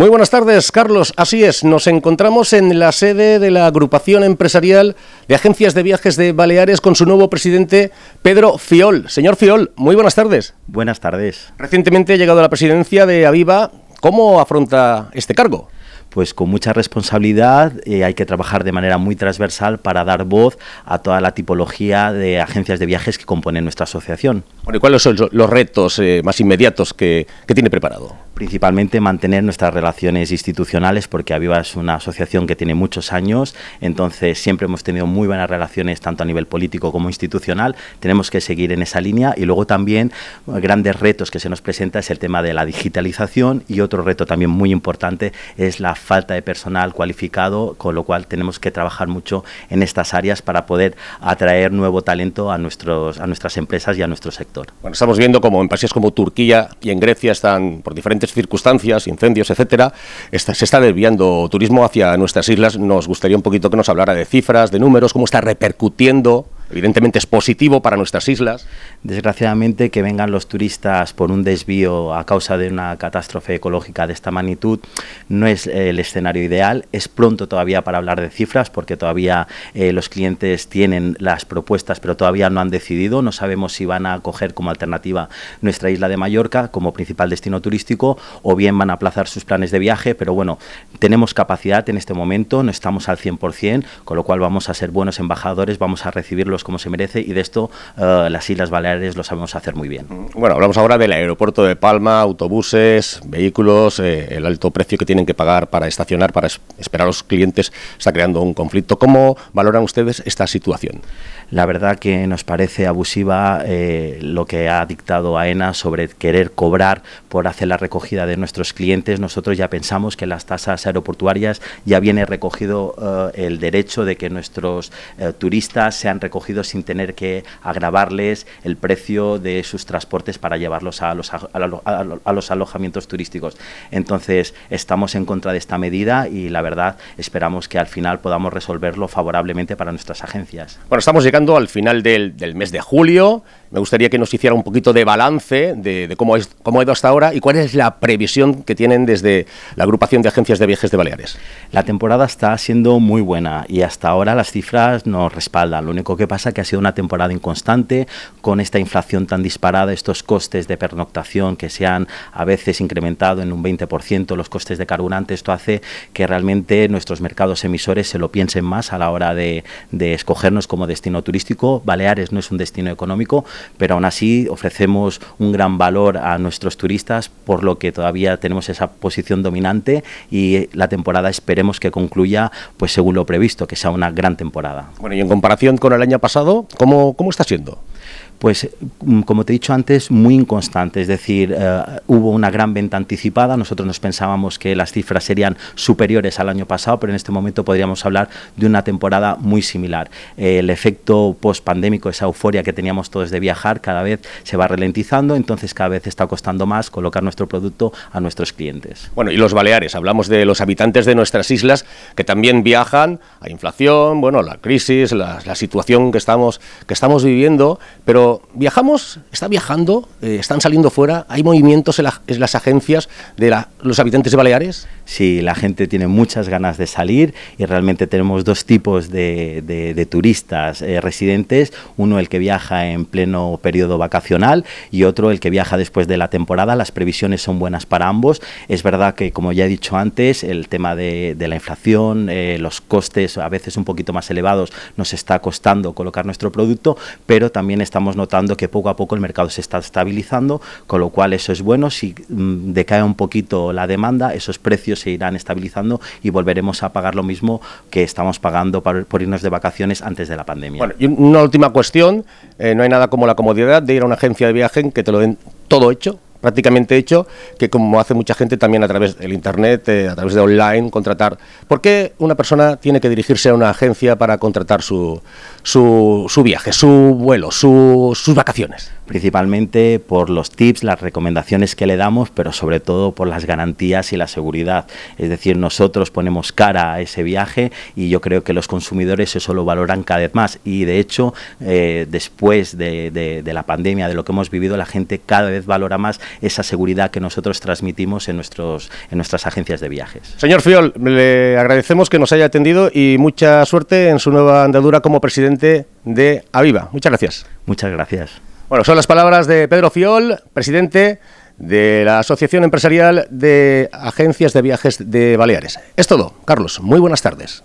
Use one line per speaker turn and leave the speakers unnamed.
Muy buenas tardes, Carlos. Así es, nos encontramos en la sede de la agrupación empresarial de agencias de viajes de Baleares con su nuevo presidente, Pedro Fiol. Señor Fiol, muy buenas tardes. Buenas tardes. Recientemente ha llegado a la presidencia de Aviva. ¿Cómo afronta este cargo? pues con mucha responsabilidad eh, hay que
trabajar de manera muy transversal para dar voz a toda la tipología de agencias de viajes que componen nuestra asociación.
Bueno, cuáles son los retos eh, más inmediatos que tiene preparado?
principalmente mantener nuestras relaciones institucionales porque Aviva es una asociación que tiene muchos años, entonces siempre hemos tenido muy buenas relaciones tanto a nivel político como institucional, tenemos que seguir en esa línea y luego también eh, grandes retos que se nos presenta es el tema de la digitalización y otro reto también muy importante es la falta de personal cualificado, con lo cual tenemos que trabajar mucho en estas áreas para poder atraer nuevo talento a, nuestros, a
nuestras empresas y a nuestro sector. Bueno, estamos viendo como en países como Turquía y en Grecia están por diferentes circunstancias, incendios, etcétera, se está desviando turismo hacia nuestras islas. Nos gustaría un poquito que nos hablara de cifras, de números, cómo está repercutiendo evidentemente es positivo para nuestras
islas. Desgraciadamente que vengan los turistas por un desvío a causa de una catástrofe ecológica de esta magnitud no es eh, el escenario ideal. Es pronto todavía para hablar de cifras porque todavía eh, los clientes tienen las propuestas pero todavía no han decidido. No sabemos si van a coger como alternativa nuestra isla de Mallorca como principal destino turístico o bien van a aplazar sus planes de viaje. Pero bueno, tenemos capacidad en este momento, no estamos al 100%, con lo cual vamos a ser buenos embajadores, vamos a recibir los como se merece y de esto eh, las Islas Baleares lo sabemos hacer muy bien. Mm,
bueno, hablamos ahora del aeropuerto de Palma, autobuses, vehículos, eh, el alto precio que tienen que pagar para estacionar, para esperar a los clientes, está creando un conflicto. ¿Cómo valoran ustedes esta situación? La verdad que nos parece abusiva
eh, lo que ha dictado AENA sobre querer cobrar por hacer la recogida de nuestros clientes. Nosotros ya pensamos que las tasas aeroportuarias ya viene recogido el derecho de que nuestros turistas sean recogidos sin tener que agravarles el precio de sus transportes para llevarlos a los, alojamientos turísticos. Entonces, estamos en contra de esta medida y la verdad esperamos que al final podamos resolverlo
favorablemente para nuestras agencias. Bueno, estamos llegando al final del, mes de julio. Me gustaría que nos hiciera un poquito de balance de, cómo, es, cómo ha ido hasta ahora y cuál es la previsión que tienen desde la agrupación de agencias de viajes de Baleares.
La temporada está siendo muy buena y hasta ahora las cifras nos respaldan. Lo único que pasa que ha sido una temporada inconstante, con esta inflación tan disparada, estos costes de pernoctación que se han a veces incrementado en un 20%, los costes de carburante, esto hace que realmente nuestros mercados emisores se lo piensen más a la hora de, de escogernos como destino turístico. Baleares no es un destino económico, pero aún así ofrecemos un gran valor a nuestros turistas, por lo que todavía tenemos esa posición dominante y la temporada esperemos que concluya pues según lo previsto, que sea una gran temporada. Bueno, y en comparación con el año pasado, ¿cómo, cómo está siendo? Pues, mm, como te he dicho antes, muy inconstante. Es decir, eh, hubo una gran venta anticipada. Nosotros nos pensábamos que las cifras serían superiores al año pasado, pero en este momento podríamos hablar de una temporada muy similar. el efecto post-pandémico, esa euforia que teníamos todos de viajar, cada vez se va ralentizando. Entonces, cada vez está costando más colocar nuestro producto a
nuestros clientes. Bueno, y los Baleares. Hablamos de los habitantes de nuestras islas que también viajan a inflación, bueno, la crisis, la, situación que estamos, que estamos viviendo, pero viajamos, está viajando, eh, están saliendo fuera, hay movimientos en, las agencias de los habitantes de Baleares si la gente tiene muchas ganas de salir y realmente tenemos
dos tipos de, turistas eh, residentes, uno el que viaja en pleno periodo vacacional y otro el que viaja después de la temporada, las previsiones son buenas para ambos. Es verdad que, como ya he dicho antes, el tema de, la inflación, eh, los costes a veces un poquito más elevados nos está costando colocar nuestro producto, pero también estamos notando que poco a poco el mercado se está estabilizando, con lo cual eso es bueno, si mm, decae un poquito la demanda, esos precios se irán estabilizando y volveremos a pagar lo mismo que estamos
pagando por, por irnos de vacaciones antes de la pandemia. Bueno, y una última cuestión, eh, no hay nada como la comodidad de ir a una agencia de viaje que te lo den todo hecho prácticamente hecho que como hace mucha gente también a través del internet, eh, a través de online, contratar. ¿Por qué una persona tiene que dirigirse a una agencia para contratar su, su, su viaje, su vuelo, su, sus
vacaciones? Principalmente por los tips, las recomendaciones que le damos, pero sobre todo por las garantías y la seguridad. Es decir, nosotros ponemos cara a ese viaje y yo creo que los consumidores eso lo valoran cada vez más. Y de hecho, eh, después de la pandemia, de lo que hemos vivido, la gente cada vez valora más esa seguridad que nosotros transmitimos en, nuestros, en nuestras agencias de viajes.
Señor Fiol, le agradecemos que nos haya atendido y mucha suerte en su nueva andadura como presidente de Aviva. Muchas gracias. Muchas gracias. Bueno, son las palabras de Pedro Fiol, presidente de la Asociación Empresarial de Agencias de Viajes de Baleares. Es todo, Carlos. Muy buenas tardes.